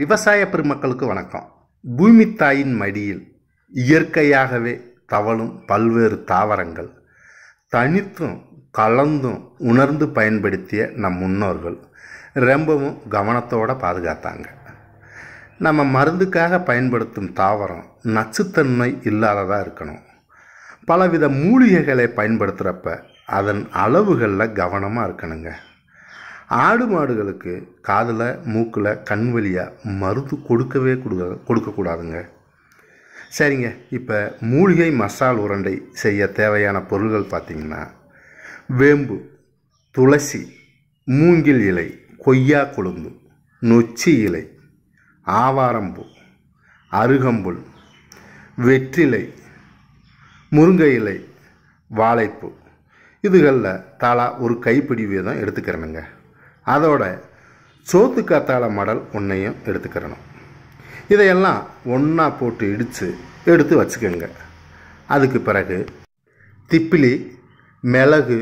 விவசாய பெருமக்களுக்கு வணக்கம் பூமி தாயின் மடியில் இயற்கையாகவே தவழும் பல்வேறு தாவரங்கள் தனித்தும் கலந்தும் உணர்ந்து பயன்படுத்திய நம் முன்னோர்கள் ரொம்பவும் கவனத்தோடு பாதுகாத்தாங்க நம்ம மருந்துக்காக பயன்படுத்தும் தாவரம் நச்சுத்தன்மை இல்லாததாக இருக்கணும் பலவித மூலிகைகளை பயன்படுத்துகிறப்ப அதன் அளவுகளில் கவனமாக இருக்கணுங்க ஆடு மாடுகளுக்கு காதில் மூக்கில் கண் வழியாக மருந்து கொடுக்கவே கொடுக்க கொடுக்கக்கூடாதுங்க சரிங்க இப்போ மூலிகை மசால் உருண்டை செய்ய தேவையான பொருள்கள் பார்த்திங்கன்னா வேம்பு துளசி மூங்கில் இலை கொய்யா கொழுந்து நொச்சி இலை ஆவாரம்பூ அருகம்புல் வெற்றிலை முருங்கை இலை வாழைப்பூ இதுகளில் தலா ஒரு கைப்பிடி வீதம் எடுத்துக்கிறேனுங்க அதோட சோத்து காத்தால மடல் ஒன்றையும் எடுத்துக்கிறணும் இதையெல்லாம் ஒன்றா போட்டு இடித்து எடுத்து வச்சுக்கோங்க அதுக்கு பிறகு திப்பிலி மிளகு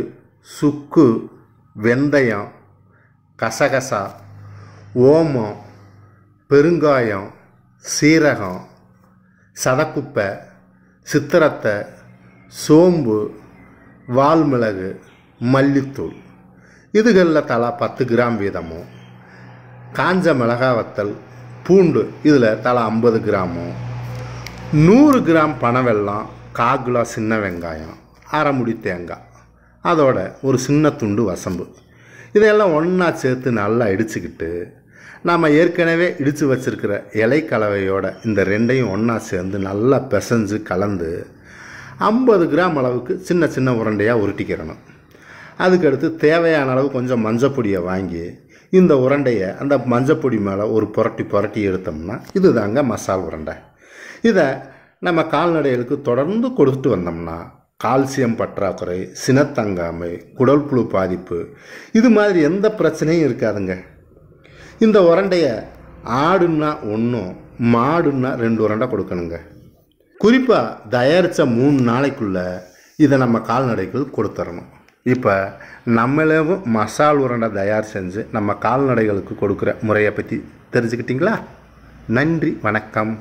சுக்கு வெந்தயம் கசகசா ஓமம் பெருங்காயம் சீரகம் சதக்குப்பை சித்திரத்தை சோம்பு வால்மிளகு மல்லித்தூள் இதுகளில் தலா பத்து கிராம் வீதமும் காஞ்ச மிளகா வத்தல் பூண்டு இதில் தலா ஐம்பது கிராமும் நூறு கிராம் பனவெல்லம் காகுலா சின்ன வெங்காயம் அரைமுடி தேங்காய் அதோட ஒரு சின்ன துண்டு வசம்பு இதையெல்லாம் ஒன்றா சேர்த்து நல்லா இடிச்சுக்கிட்டு நாம் ஏற்கனவே இடித்து வச்சுருக்கிற இலை கலவையோட இந்த ரெண்டையும் ஒன்றா சேர்ந்து நல்லா பிசைஞ்சு கலந்து ஐம்பது கிராம் அளவுக்கு சின்ன சின்ன உருண்டையாக உருட்டிக்கிறணும் அதுக்கடுத்து தேவையான அளவு கொஞ்சம் மஞ்சப்பொடியை வாங்கி இந்த உருண்டையை அந்த மஞ்சப்பொடி மேலே ஒரு புரட்டி புரட்டி எடுத்தோம்னா இது தாங்க மசால் உருண்டை இதை நம்ம கால்நடைகளுக்கு தொடர்ந்து கொடுத்துட்டு வந்தோம்னா கால்சியம் பற்றாக்குறை சினத்தங்காமை குடல் புழு பாதிப்பு இது மாதிரி எந்த பிரச்சனையும் இருக்காதுங்க இந்த உரண்டையை ஆடுன்னா ஒன்றும் மாடுன்னா ரெண்டு உரண்டை கொடுக்கணுங்க குறிப்பாக தயாரித்த மூணு நாளைக்குள்ளே இதை நம்ம கால்நடைகள் கொடுத்துடணும் இப்போ நம்மளவும் மசால் உருண்டை தயார் செஞ்சு நம்ம கால்நடைகளுக்கு கொடுக்குற முறையை பற்றி தெரிஞ்சுக்கிட்டிங்களா நன்றி வணக்கம்